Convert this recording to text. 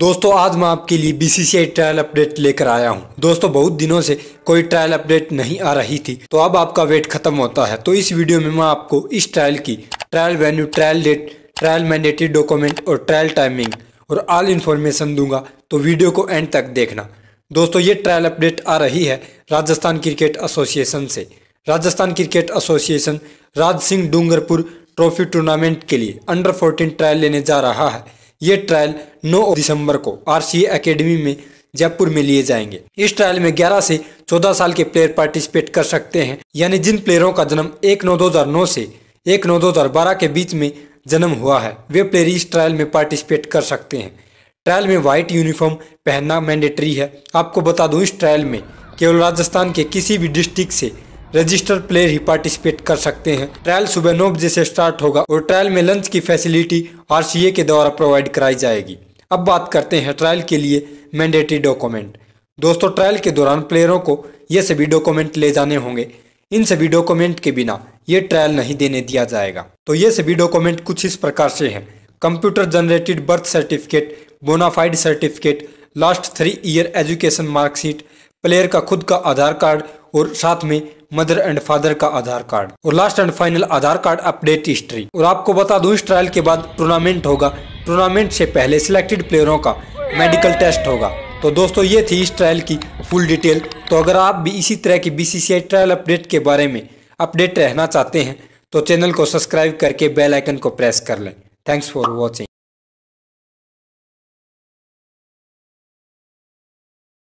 दोस्तों आज मैं आपके लिए बीसीसीआई ट्रायल अपडेट लेकर आया हूं दोस्तों बहुत दिनों से कोई ट्रायल अपडेट नहीं आ रही थी तो अब आपका वेट खत्म होता है तो इस वीडियो में मैं आपको इस ट्रायल की trial venue trial date trial mandatory document और ट्रायल टाइमिंग और ऑल इन्फॉर्मेशन दूंगा तो वीडियो को एंड तक देखना दोस्तों ये ट्रायल अपडेट आ रही है राजस्थान क्रिकेट एसोसिएशन से Rajasthan cricket association Raj Singh Dungarpur trophy tournament के लिए अंडर 14 ट्रायल लेने जा रहा है ये ट्रायल 9 दिसंबर को आरसीए एकेडमी में जयपुर में लिए जाएंगे इस ट्रायल में 11 से 14 साल के प्लेयर पार्टिसिपेट कर सकते हैं यानी जिन प्लेयरों का जन्म एक नौ दो हजार नौ से एक नौ दो हजार बारह के बीच में जन्म हुआ है वे प्लेयर इस ट्रायल में पार्टिसिपेट कर सकते हैं ट्रायल में व्हाइट यूनिफॉर्म पहनना मैंडेटरी है आपको बता दू इस ट्रायल में केवल राजस्थान के किसी भी डिस्ट्रिक्ट से रजिस्टर प्लेयर ही पार्टिसिपेट कर सकते हैं ट्रायल सुबह नौ बजे से स्टार्ट होगा और ट्रायल में लंच की फैसिलिटी आर के द्वारा प्रोवाइड कराई जाएगी अब बात करते हैं ट्रायल के लिए मैंडेटरी डॉक्यूमेंट दोस्तों ट्रायल के दौरान प्लेयरों को ये सभी डॉक्यूमेंट ले जाने होंगे इन सभी डॉक्यूमेंट के बिना ये ट्रायल नहीं देने दिया जाएगा तो ये सभी डॉक्यूमेंट कुछ इस प्रकार से हैं computer generated birth certificate bonafide certificate last three year education marksheet player का खुद का आधार कार्ड और साथ में मदर एंड फादर का आधार कार्ड और last and final Aadhaar card update history और आपको बता दूं इस ट्रायल के बाद टूर्नामेंट होगा टूर्नामेंट से पहले सिलेक्टेड प्लेयरों का मेडिकल टेस्ट होगा तो दोस्तों ये थी इस ट्रायल की फुल डिटेल तो अगर आप भी इसी तरह की बी ट्रायल अपडेट के बारे में अपडेट रहना चाहते हैं तो चैनल को सब्सक्राइब करके बेल आइकन को प्रेस कर लें थैंक्स फॉर वॉचिंग